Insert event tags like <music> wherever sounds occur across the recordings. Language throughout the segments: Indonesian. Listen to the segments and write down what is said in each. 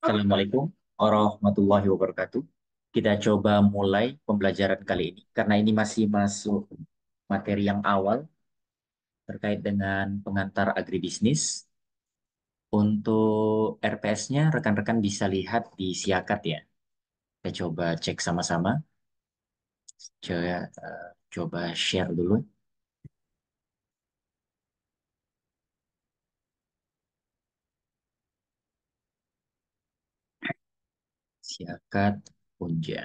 Assalamualaikum warahmatullahi wabarakatuh. Kita coba mulai pembelajaran kali ini karena ini masih masuk materi yang awal terkait dengan pengantar agribisnis. Untuk RPS-nya rekan-rekan bisa lihat di siakat ya. Kita coba cek sama-sama. Coba, eh, share dulu. Masyarakat punja.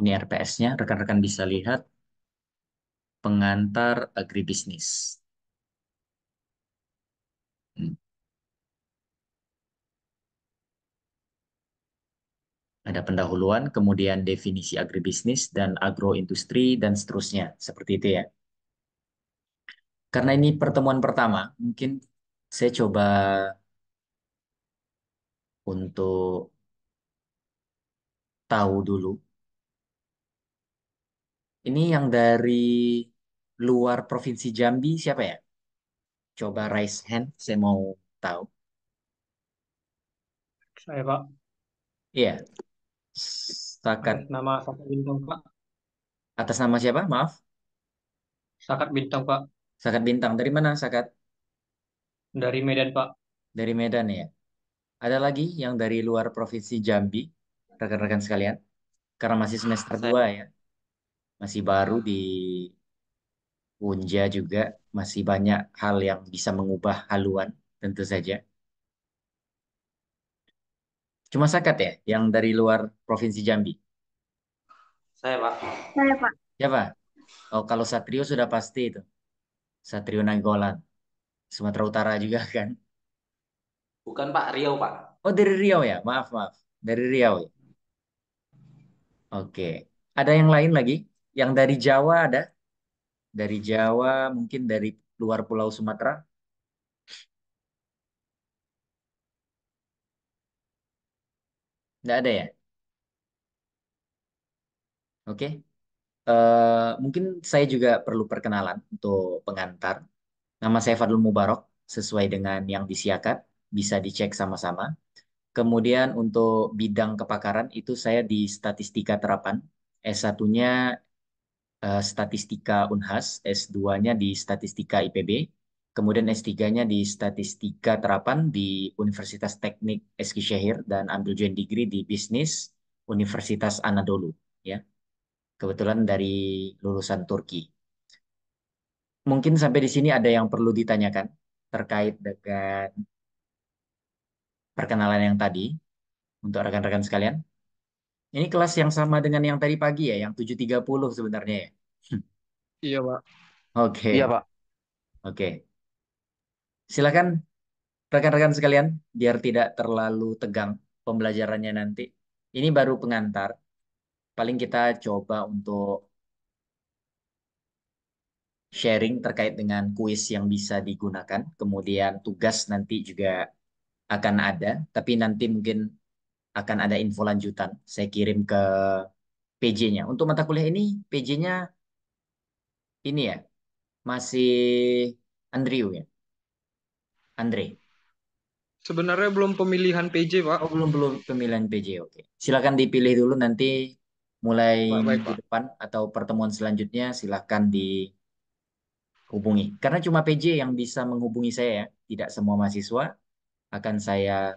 Ini RPS-nya, rekan-rekan bisa lihat pengantar agribisnis. Hmm. ada pendahuluan, kemudian definisi agribisnis dan agroindustri dan seterusnya, seperti itu ya. Karena ini pertemuan pertama, mungkin saya coba untuk tahu dulu. Ini yang dari luar provinsi Jambi siapa ya? Coba raise hand, saya mau tahu. Saya, Pak. Iya. Yeah. Sakat. Nama Sakat Bintang, Pak. Atas nama siapa? Maaf. Sakat Bintang, Pak. Sakat Bintang. Dari mana Sakat? Dari Medan, Pak. Dari Medan ya. Ada lagi yang dari luar provinsi Jambi, rekan-rekan sekalian. Karena masih semester Saya... ya. Masih baru di Unja juga. Masih banyak hal yang bisa mengubah haluan tentu saja. Cuma Sakat ya, yang dari luar provinsi Jambi. Saya Pak. Saya Pak. Siapa? Ya, oh kalau Satrio sudah pasti itu. Satrio Nainggolan. Sumatera Utara juga <laughs> kan? Bukan Pak, Riau Pak. Oh dari Riau ya, maaf maaf. Dari Riau ya. Oke. Ada yang lain lagi? Yang dari Jawa ada? Dari Jawa, mungkin dari luar Pulau Sumatera? Nggak ada ya? Oke. Uh, mungkin saya juga perlu perkenalan untuk pengantar. Nama saya Fadlul Mubarok, sesuai dengan yang disiakat, bisa dicek sama-sama. Kemudian untuk bidang kepakaran itu saya di Statistika Terapan. S1-nya uh, eh, Statistika Unhas, S2-nya di Statistika IPB, kemudian S3-nya di Statistika Terapan di Universitas Teknik Eskişehir dan ambil joint degree di Bisnis Universitas Anadolu ya. Kebetulan dari lulusan Turki. Mungkin sampai di sini ada yang perlu ditanyakan terkait dengan perkenalan yang tadi untuk rekan-rekan sekalian. Ini kelas yang sama dengan yang tadi pagi ya, yang 7.30 sebenarnya ya? Iya, Pak. Oke. Okay. Iya, Pak. Oke. Okay. Silakan rekan-rekan sekalian biar tidak terlalu tegang pembelajarannya nanti. Ini baru pengantar. Paling kita coba untuk sharing terkait dengan kuis yang bisa digunakan. Kemudian tugas nanti juga akan ada, tapi nanti mungkin akan ada info lanjutan. Saya kirim ke PJ-nya. Untuk mata kuliah ini, PJ-nya ini ya, masih Andrew ya. Andre? Sebenarnya belum pemilihan PJ, Pak. Oh, belum belum pemilihan PJ. Oke. Silakan dipilih dulu nanti mulai baik, depan atau pertemuan selanjutnya silakan dihubungi. Karena cuma PJ yang bisa menghubungi saya ya, tidak semua mahasiswa akan saya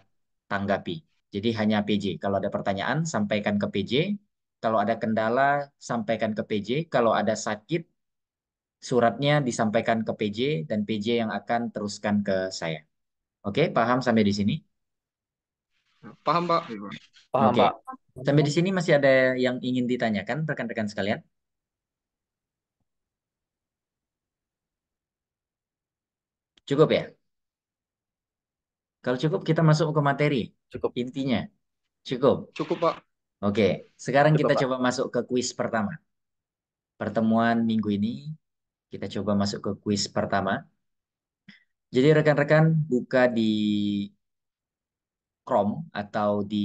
tanggapi. Jadi hanya PJ. Kalau ada pertanyaan sampaikan ke PJ. Kalau ada kendala sampaikan ke PJ. Kalau ada sakit suratnya disampaikan ke PJ dan PJ yang akan teruskan ke saya. Oke, paham sampai di sini? Paham, Pak. Paham, Oke. Pak. Sampai di sini masih ada yang ingin ditanyakan rekan-rekan sekalian? Cukup ya? Kalau cukup kita masuk ke materi. Cukup. Intinya. Cukup. Cukup, Pak. Oke, sekarang cukup, kita Pak. coba masuk ke kuis pertama. Pertemuan minggu ini kita coba masuk ke kuis pertama. Jadi rekan-rekan buka di Chrome atau di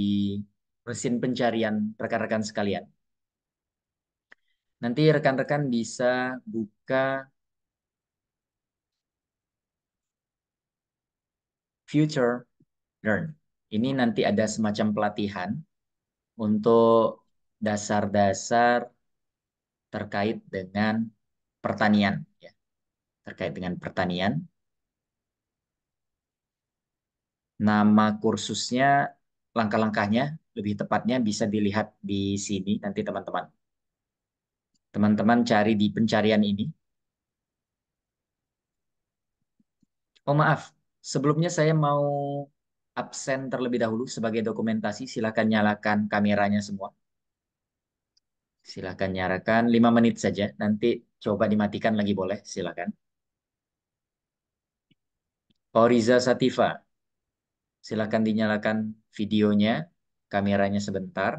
mesin pencarian rekan-rekan sekalian. Nanti rekan-rekan bisa buka Future Learn. Ini nanti ada semacam pelatihan untuk dasar-dasar terkait dengan pertanian ya. terkait dengan pertanian nama kursusnya langkah-langkahnya lebih tepatnya bisa dilihat di sini nanti teman-teman teman-teman cari di pencarian ini oh maaf sebelumnya saya mau absen terlebih dahulu sebagai dokumentasi silahkan nyalakan kameranya semua Silakan nyarakan 5 menit saja. Nanti coba dimatikan lagi boleh, silakan. Oriza Sativa. Silakan dinyalakan videonya, kameranya sebentar.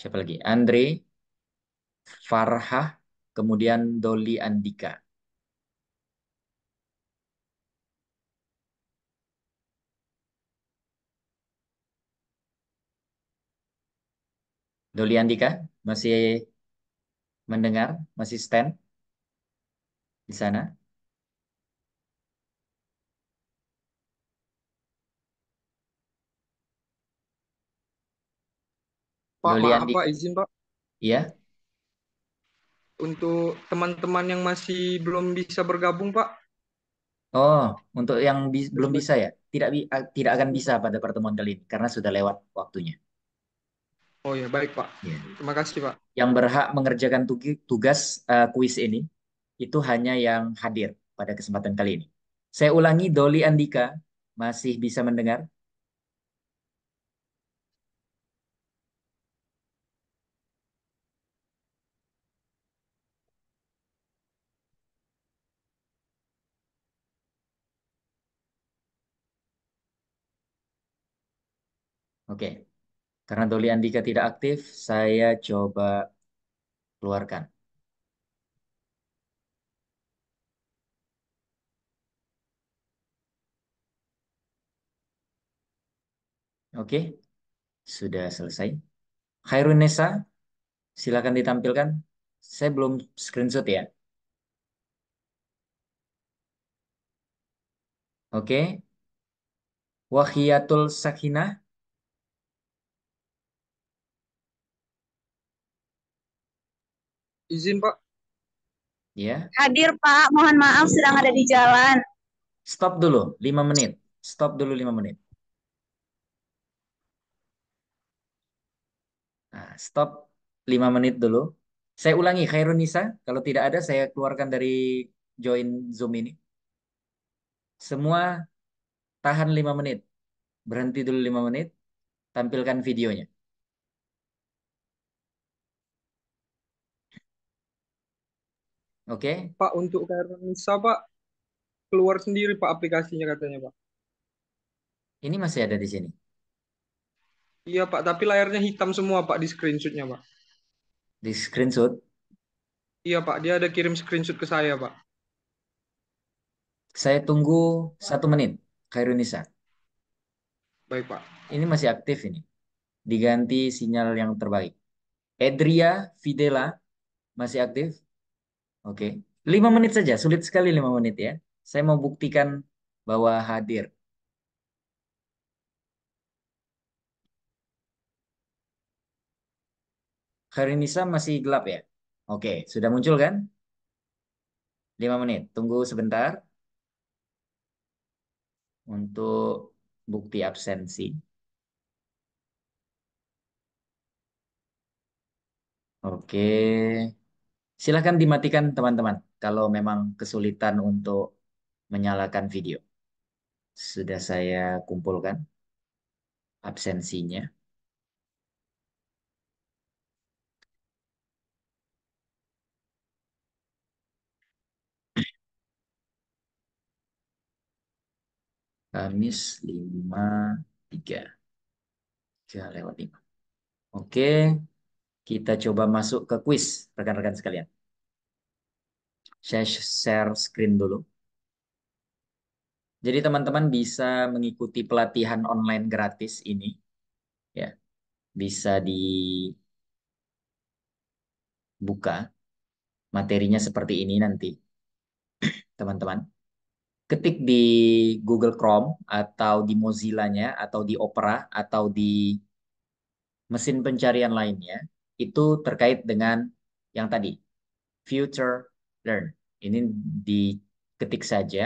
Siapa lagi? Andre Farha, kemudian Doli Andika. Doli Andika masih mendengar, masih stand di sana? Pak, Doli maaf Andika. Pak, izin Pak. Iya. Untuk teman-teman yang masih belum bisa bergabung Pak. Oh, untuk yang bi belum bisa ya? Tidak bi tidak akan bisa pada pertemuan kali ini karena sudah lewat waktunya. Oh ya, baik Pak. Ya. Terima kasih Pak. Yang berhak mengerjakan tugas uh, kuis ini itu hanya yang hadir pada kesempatan kali ini. Saya ulangi, Doli Andika masih bisa mendengar? Oke. Okay. Karena Doli Andika tidak aktif, saya coba keluarkan. Oke, sudah selesai. Khairun Nesa, silakan ditampilkan. Saya belum screenshot ya. Oke. Wahiyatul Sakinah. Izin, Pak. Ya. Hadir, Pak. Mohon maaf sedang ada di jalan. Stop dulu, lima menit. Stop dulu lima menit. Nah, stop lima menit dulu. Saya ulangi, Khairun Nisa. Kalau tidak ada, saya keluarkan dari join Zoom ini. Semua tahan lima menit. Berhenti dulu lima menit. Tampilkan videonya. Oke. Okay. Pak untuk KRM Nisa Pak keluar sendiri Pak aplikasinya katanya Pak. Ini masih ada di sini. Iya Pak, tapi layarnya hitam semua Pak di screenshotnya Pak. Di screenshot? Iya Pak, dia ada kirim screenshot ke saya Pak. Saya tunggu satu menit, Khairun Nisa. Baik Pak. Ini masih aktif ini. Diganti sinyal yang terbaik. Edria Fidela masih aktif? Oke, lima menit saja, sulit sekali lima menit ya. Saya mau buktikan bahwa hadir. Karinisa masih gelap ya? Oke, sudah muncul kan? Lima menit, tunggu sebentar. Untuk bukti absensi. Oke. Silahkan dimatikan teman-teman kalau memang kesulitan untuk menyalakan video. Sudah saya kumpulkan absensinya. Kamis 53. 3. lewat 5. Oke. Kita coba masuk ke quiz, rekan-rekan sekalian. Saya share screen dulu. Jadi teman-teman bisa mengikuti pelatihan online gratis ini. Ya. Bisa dibuka. Materinya seperti ini nanti. Teman-teman. Ketik di Google Chrome atau di Mozilla-nya atau di Opera atau di mesin pencarian lainnya itu terkait dengan yang tadi future learn. Ini diketik saja,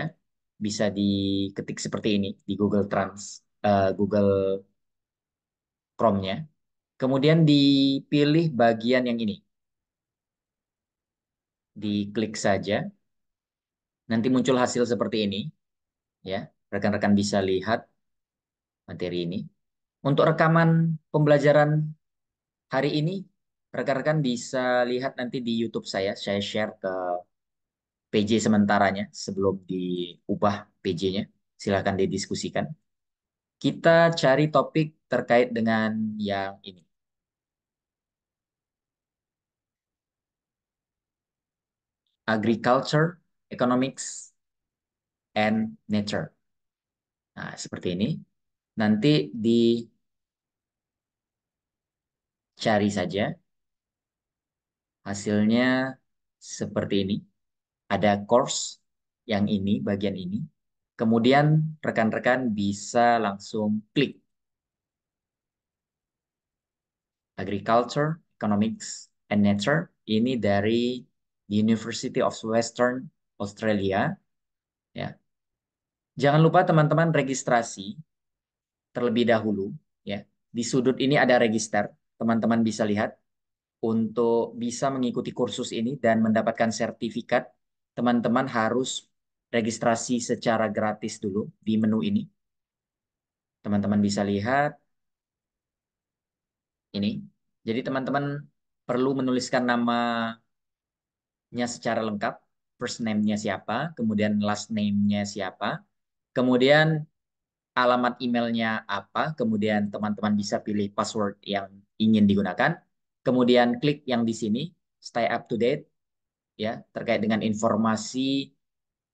bisa diketik seperti ini di Google Trans, uh, Google Chrome-nya. Kemudian dipilih bagian yang ini. Diklik saja. Nanti muncul hasil seperti ini. Ya, rekan-rekan bisa lihat materi ini. Untuk rekaman pembelajaran hari ini rekan-rekan bisa lihat nanti di YouTube saya, saya share ke PJ sementaranya sebelum diubah PJ-nya. Silahkan didiskusikan. Kita cari topik terkait dengan yang ini. Agriculture, Economics, and Nature. Nah, seperti ini. Nanti dicari saja Hasilnya seperti ini. Ada course yang ini, bagian ini. Kemudian rekan-rekan bisa langsung klik Agriculture, Economics, and Nature. Ini dari University of Western Australia. Ya. Jangan lupa teman-teman registrasi terlebih dahulu. Ya. Di sudut ini ada register. Teman-teman bisa lihat untuk bisa mengikuti kursus ini dan mendapatkan sertifikat, teman-teman harus registrasi secara gratis dulu di menu ini. Teman-teman bisa lihat ini. Jadi teman-teman perlu menuliskan namanya secara lengkap, first name-nya siapa, kemudian last name-nya siapa, kemudian alamat emailnya apa, kemudian teman-teman bisa pilih password yang ingin digunakan, kemudian klik yang di sini stay up to date ya terkait dengan informasi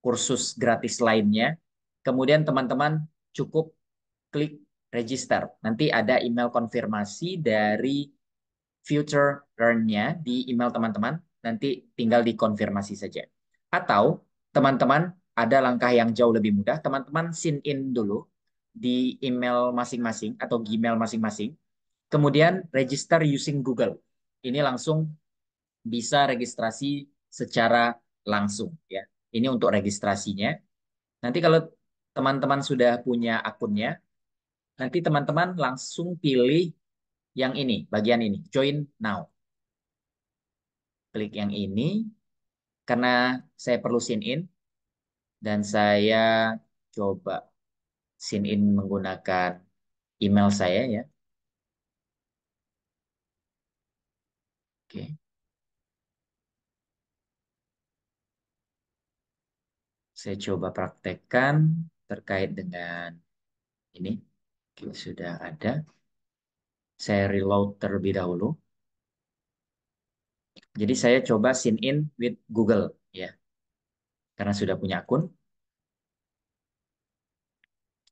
kursus gratis lainnya. Kemudian teman-teman cukup klik register. Nanti ada email konfirmasi dari future learn-nya di email teman-teman. Nanti tinggal dikonfirmasi saja. Atau teman-teman ada langkah yang jauh lebih mudah. Teman-teman sign in dulu di email masing-masing atau Gmail masing-masing Kemudian register using Google. Ini langsung bisa registrasi secara langsung ya. Ini untuk registrasinya. Nanti kalau teman-teman sudah punya akunnya, nanti teman-teman langsung pilih yang ini, bagian ini, join now. Klik yang ini karena saya perlu sign in dan saya coba sign in menggunakan email saya ya. Oke. Saya coba praktekkan terkait dengan ini. Oke, sudah ada. Saya reload terlebih dahulu. Jadi saya coba sign in with Google ya. Karena sudah punya akun.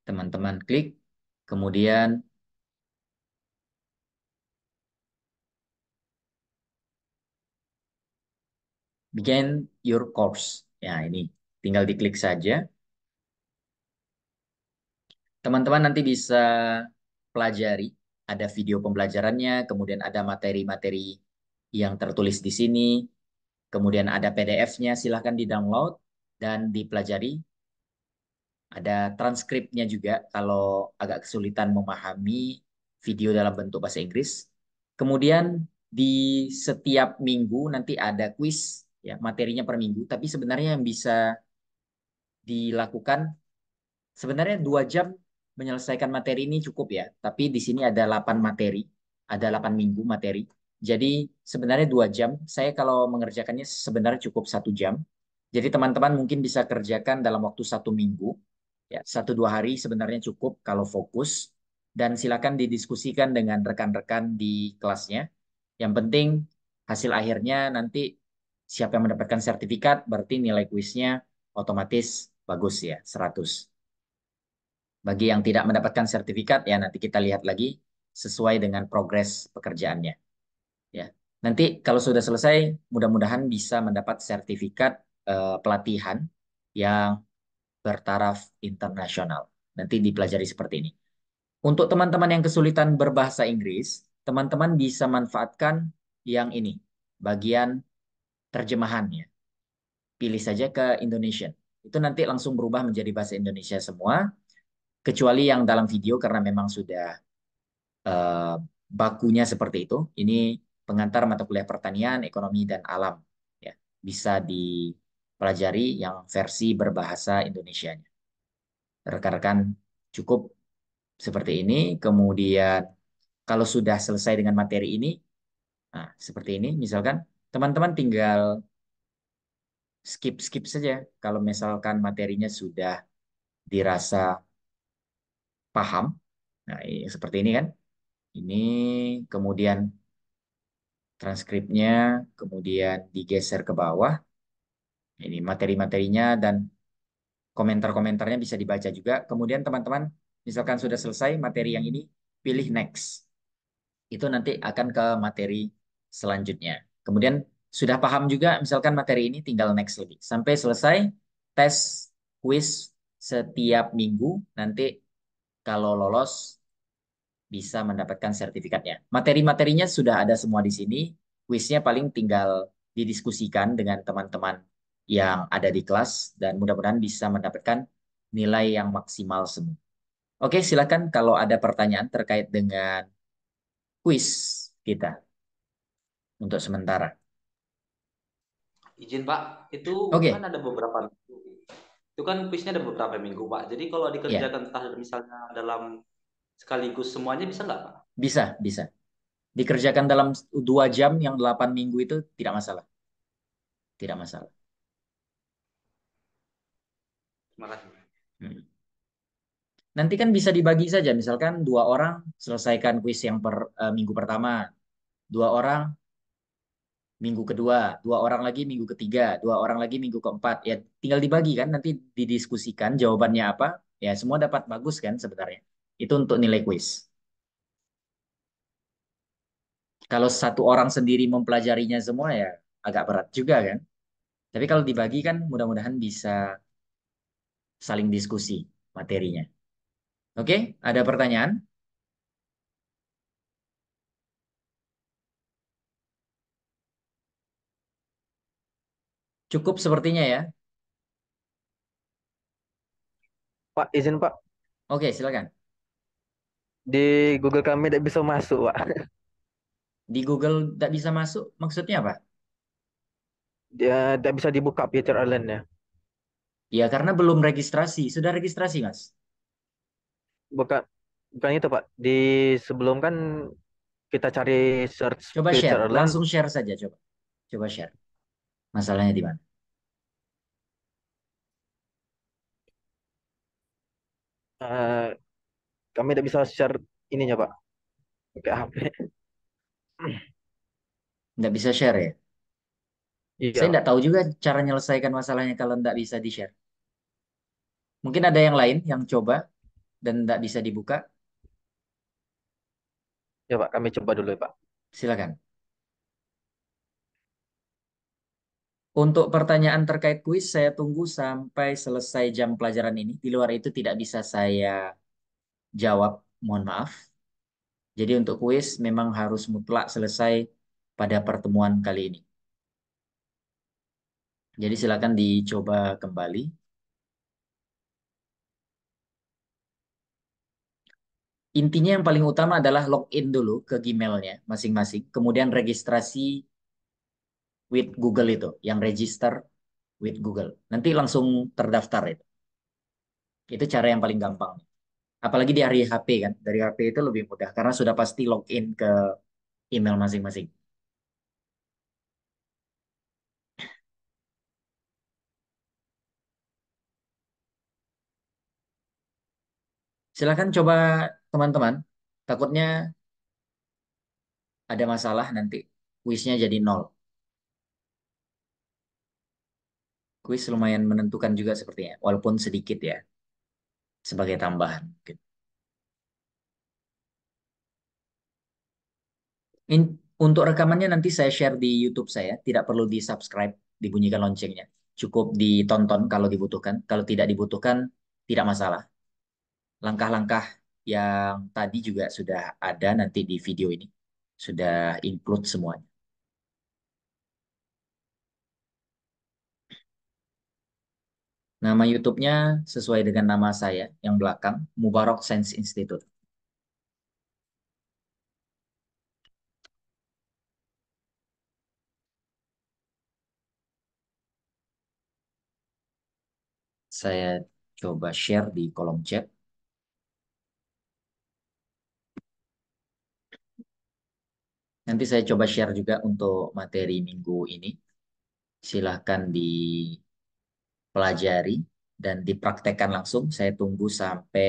Teman-teman klik, kemudian begin your course. Ya, ini tinggal diklik saja. Teman-teman nanti bisa pelajari, ada video pembelajarannya, kemudian ada materi-materi yang tertulis di sini, kemudian ada PDF-nya, silahkan di-download dan dipelajari. Ada transkripnya juga kalau agak kesulitan memahami video dalam bentuk bahasa Inggris. Kemudian di setiap minggu nanti ada quiz ya materinya per minggu tapi sebenarnya yang bisa dilakukan sebenarnya dua jam menyelesaikan materi ini cukup ya tapi di sini ada 8 materi ada 8 minggu materi jadi sebenarnya dua jam saya kalau mengerjakannya sebenarnya cukup satu jam jadi teman-teman mungkin bisa kerjakan dalam waktu satu minggu ya satu dua hari sebenarnya cukup kalau fokus dan silakan didiskusikan dengan rekan-rekan di kelasnya yang penting hasil akhirnya nanti siapa yang mendapatkan sertifikat berarti nilai kuisnya otomatis bagus ya 100. Bagi yang tidak mendapatkan sertifikat ya nanti kita lihat lagi sesuai dengan progres pekerjaannya. Ya. Nanti kalau sudah selesai mudah-mudahan bisa mendapat sertifikat eh, pelatihan yang bertaraf internasional. Nanti dipelajari seperti ini. Untuk teman-teman yang kesulitan berbahasa Inggris, teman-teman bisa manfaatkan yang ini, bagian terjemahannya. Pilih saja ke Indonesia Itu nanti langsung berubah menjadi bahasa Indonesia semua, kecuali yang dalam video karena memang sudah uh, bakunya seperti itu. Ini pengantar mata kuliah pertanian, ekonomi, dan alam. Ya, bisa dipelajari yang versi berbahasa Indonesia. Rekan-rekan cukup seperti ini. Kemudian kalau sudah selesai dengan materi ini, nah, seperti ini misalkan, teman-teman tinggal skip-skip saja kalau misalkan materinya sudah dirasa paham. Nah, seperti ini kan. Ini kemudian transkripnya kemudian digeser ke bawah. Ini materi-materinya dan komentar-komentarnya bisa dibaca juga. Kemudian teman-teman misalkan sudah selesai materi yang ini, pilih next. Itu nanti akan ke materi selanjutnya. Kemudian sudah paham juga misalkan materi ini tinggal next lagi. Sampai selesai tes quiz setiap minggu nanti kalau lolos bisa mendapatkan sertifikatnya. Materi-materinya sudah ada semua di sini. Quiznya paling tinggal didiskusikan dengan teman-teman yang ada di kelas dan mudah-mudahan bisa mendapatkan nilai yang maksimal semua. Oke, silakan kalau ada pertanyaan terkait dengan quiz kita untuk sementara. Izin Pak, itu okay. kan ada beberapa minggu. Itu kan kuisnya ada beberapa minggu Pak. Jadi kalau dikerjakan yeah. entah misalnya dalam sekaligus semuanya bisa nggak Pak? Bisa, bisa. Dikerjakan dalam dua jam yang delapan minggu itu tidak masalah. Tidak masalah. Terima kasih. Hmm. Nanti kan bisa dibagi saja, misalkan dua orang selesaikan kuis yang per uh, minggu pertama, dua orang minggu kedua, dua orang lagi minggu ketiga, dua orang lagi minggu keempat. Ya tinggal dibagi kan nanti didiskusikan jawabannya apa. Ya semua dapat bagus kan sebenarnya. Itu untuk nilai kuis. Kalau satu orang sendiri mempelajarinya semua ya agak berat juga kan. Tapi kalau dibagi kan mudah-mudahan bisa saling diskusi materinya. Oke, ada pertanyaan? Cukup sepertinya ya. Pak, izin Pak. Oke, silakan. Di Google kami tidak bisa masuk, Pak. <laughs> Di Google tidak bisa masuk, maksudnya apa? Ya tidak bisa dibuka Peter allen ya. Ya, karena belum registrasi. Sudah registrasi, Mas? Bukan, bukan itu, Pak. Di sebelum kan kita cari search coba Peter share. Allen. Langsung share saja, coba. Coba share. Masalahnya di mana? Uh, kami tidak bisa share ininya, Pak. HP. Tidak bisa share ya? Iya. Saya tidak tahu juga cara menyelesaikan masalahnya kalau tidak bisa di-share. Mungkin ada yang lain yang coba dan tidak bisa dibuka. Ya Pak, kami coba dulu ya Pak. Silakan. Untuk pertanyaan terkait kuis, saya tunggu sampai selesai jam pelajaran ini. Di luar itu tidak bisa saya jawab, mohon maaf. Jadi untuk kuis memang harus mutlak selesai pada pertemuan kali ini. Jadi silakan dicoba kembali. Intinya yang paling utama adalah login dulu ke Gmailnya masing-masing, kemudian registrasi with Google itu, yang register with Google. Nanti langsung terdaftar itu. Itu cara yang paling gampang. Apalagi di dari HP kan, dari HP itu lebih mudah karena sudah pasti login ke email masing-masing. Silahkan coba teman-teman, takutnya ada masalah nanti kuisnya jadi nol. Kuis lumayan menentukan juga sepertinya, walaupun sedikit ya, sebagai tambahan. In, untuk rekamannya nanti saya share di YouTube saya, tidak perlu di subscribe, dibunyikan loncengnya. Cukup ditonton kalau dibutuhkan, kalau tidak dibutuhkan tidak masalah. Langkah-langkah yang tadi juga sudah ada nanti di video ini, sudah include semuanya. Nama YouTube-nya sesuai dengan nama saya yang belakang, Mubarak Science Institute. Saya coba share di kolom chat. Nanti saya coba share juga untuk materi minggu ini. Silahkan di pelajari dan dipraktekkan langsung. Saya tunggu sampai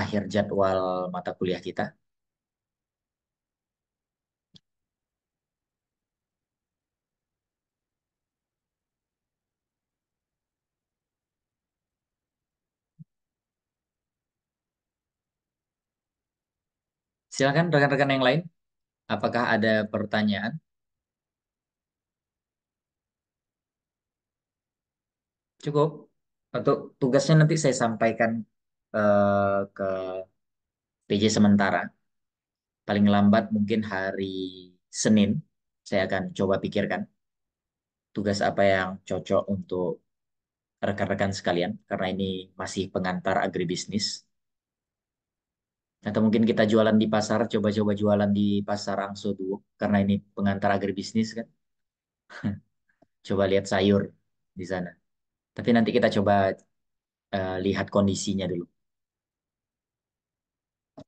akhir jadwal mata kuliah kita. Silakan rekan-rekan yang lain, apakah ada pertanyaan? Cukup. Untuk tugasnya nanti saya sampaikan uh, ke PJ sementara. Paling lambat mungkin hari Senin saya akan coba pikirkan tugas apa yang cocok untuk rekan-rekan sekalian karena ini masih pengantar agribisnis. Atau mungkin kita jualan di pasar, coba-coba jualan di pasar Angso dulu karena ini pengantar agribisnis kan. <laughs> coba lihat sayur di sana. Tapi nanti kita coba uh, lihat kondisinya dulu.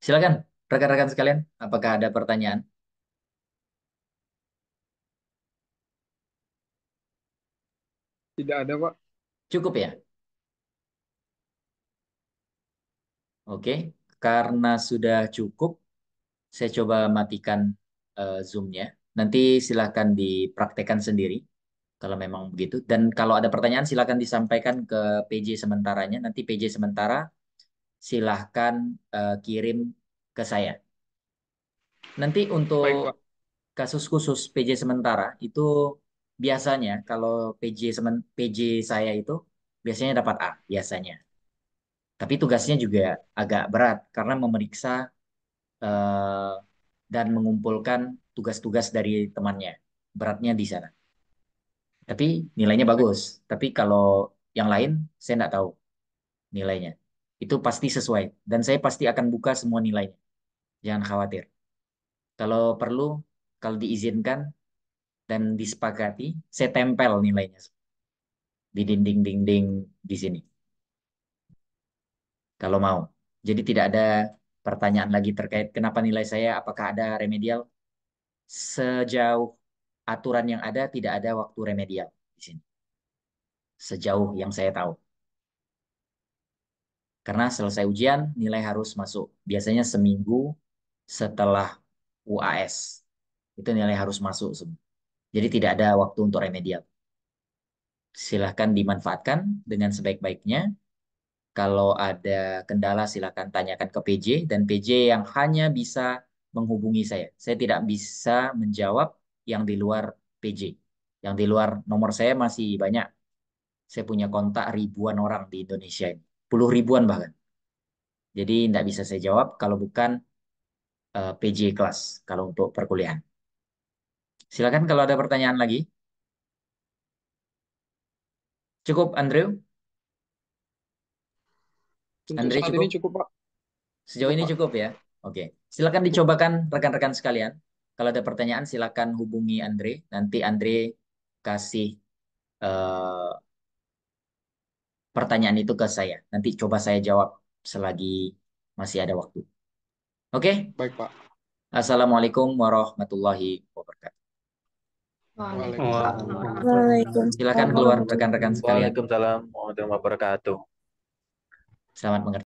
Silakan rekan-rekan sekalian, apakah ada pertanyaan? Tidak ada, Pak. Cukup ya? Oke, karena sudah cukup, saya coba matikan uh, Zoom-nya. Nanti silakan dipraktekkan sendiri kalau memang begitu. Dan kalau ada pertanyaan silakan disampaikan ke PJ sementaranya. Nanti PJ sementara silahkan uh, kirim ke saya. Nanti untuk Baik, kasus khusus PJ sementara itu biasanya kalau PJ semen, PJ saya itu biasanya dapat A biasanya. Tapi tugasnya juga agak berat karena memeriksa uh, dan mengumpulkan tugas-tugas dari temannya. Beratnya di sana. Tapi nilainya bagus. Tapi kalau yang lain saya tidak tahu nilainya. Itu pasti sesuai dan saya pasti akan buka semua nilainya. Jangan khawatir. Kalau perlu, kalau diizinkan dan disepakati, saya tempel nilainya di dinding-dinding di sini. Kalau mau. Jadi tidak ada pertanyaan lagi terkait kenapa nilai saya, apakah ada remedial? Sejauh aturan yang ada tidak ada waktu remedial di sini. Sejauh yang saya tahu. Karena selesai ujian nilai harus masuk. Biasanya seminggu setelah UAS. Itu nilai harus masuk Jadi tidak ada waktu untuk remedial. Silahkan dimanfaatkan dengan sebaik-baiknya. Kalau ada kendala silahkan tanyakan ke PJ dan PJ yang hanya bisa menghubungi saya. Saya tidak bisa menjawab yang di luar PJ. Yang di luar nomor saya masih banyak. Saya punya kontak ribuan orang di Indonesia ini. Puluh ribuan bahkan. Jadi tidak bisa saya jawab kalau bukan uh, eh, PJ kelas, kalau untuk perkuliahan. Silakan kalau ada pertanyaan lagi. Cukup, Andrew? Andre cukup? cukup, Pak. Sejauh cukup, ini cukup ya? Oke. Silakan dicobakan rekan-rekan sekalian. Kalau ada pertanyaan silakan hubungi Andre. Nanti Andre kasih uh, pertanyaan itu ke saya. Nanti coba saya jawab selagi masih ada waktu. Oke? Okay? Baik, Pak. Assalamualaikum warahmatullahi wabarakatuh. Waalaikumsalam. Silakan keluar rekan-rekan sekalian. Waalaikumsalam warahmatullahi wabarakatuh. Selamat mengerti.